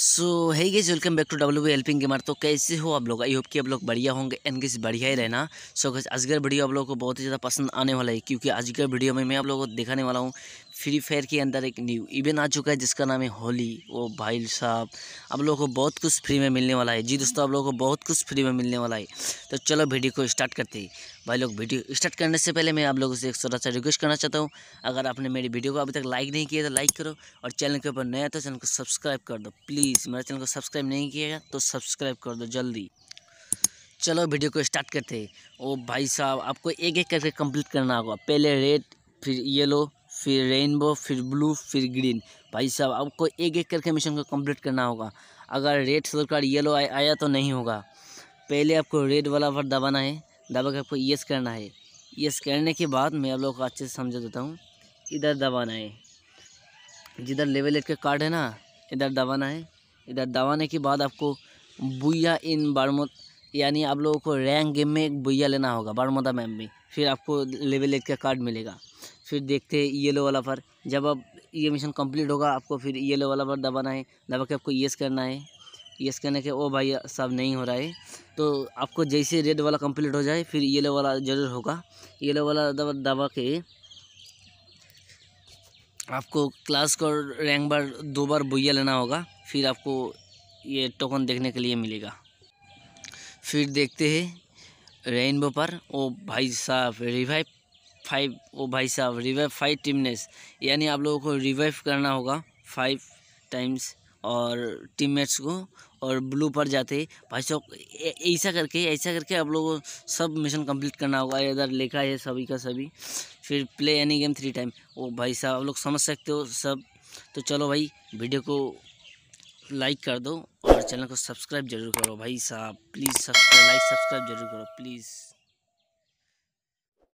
so hey guys welcome back to W B helping gamer तो कैसे हो आप लोग आई होप कि आप लोग बढ़िया होंगे एंड गेज बढ़िया ही रहना सो गज आज का वीडियो आप लोगों को बहुत ही ज़्यादा पसंद आने वाला है क्योंकि आज के वीडियो में मैं आप लोगों को दिखाने वाला हूँ फ्री फायर के अंदर एक न्यू इवेंट आ चुका है जिसका नाम है होली ओ भाई साहब आप लोगों को बहुत कुछ फ्री में मिलने वाला है जी दोस्तों आप लोगों को बहुत कुछ फ्री में मिलने वाला है तो चलो वीडियो को स्टार्ट करते ही भाई लोग वीडियो स्टार्ट करने से पहले मैं आप लोगों से एक छोटा सा रिक्वेस्ट करना चाहता हूँ अगर आपने मेरी वीडियो को अभी तक लाइक नहीं किया तो लाइक करो और चैनल के ऊपर नया तो चैनल को सब्सक्राइब कर दो प्लीज़ प्लीज़ मेरे चैनल को सब्सक्राइब नहीं किएगा तो सब्सक्राइब कर दो जल्दी चलो वीडियो को स्टार्ट करते हैं ओ भाई साहब आपको एक एक करके कंप्लीट करना होगा पहले रेड फिर येलो फिर रेनबो फिर ब्लू फिर ग्रीन भाई साहब आपको एक एक करके मिशन को कंप्लीट करना होगा अगर रेड से कार्ड येलो आ, आया तो नहीं होगा पहले आपको रेड वाला भर दबाना है दबा के आपको येस करना है येस करने के बाद मैं आप लोग को अच्छे से समझा देता हूँ इधर दबाना है जिधर लेवल एट का कार्ड है ना इधर दबाना है इधर दबाने के बाद आपको बुया इन बारमोत यानी आप लोगों को रैंक गेम में एक बुया लेना होगा बारमोदा मैम में फिर आपको लेवल एट का कार्ड मिलेगा फिर देखते हैं येलो वाला पर जब आप ये मिशन कंप्लीट होगा आपको फिर येलो वाला पर दबाना है दबा के आपको येस करना है येस करने के ओ भाई सब नहीं हो रहा है तो आपको जैसे रेड वाला कंप्लीट हो जाए फिर येलो वाला ज़रूर होगा येलो वाला दबा दबा के आपको क्लास का रैंक बार दो बार बुइया लेना होगा फिर आपको ये टोकन देखने के लिए मिलेगा फिर देखते हैं रेनबो पर ओ भाई साहब रिवाइव फाइव ओ भाई साहब रिवाइव फाइव टीमनेस यानी आप लोगों को रिवाइव करना होगा फाइव टाइम्स और टीममेट्स को और ब्लू पर जाते भाई साहब ऐसा करके ऐसा करके आप लोगों को सब मिशन कंप्लीट करना होगा इधर लिखा है सभी का सभी फिर play any game three time वो भाई साहब आप लोग समझ सकते हो सब तो चलो भाई वीडियो को लाइक कर दो और चैनल को सब्सक्राइब जरूर करो भाई साहब प्लीज़ सब्सक्राइब लाइक सब्सक्राइब जरूर करो प्लीज़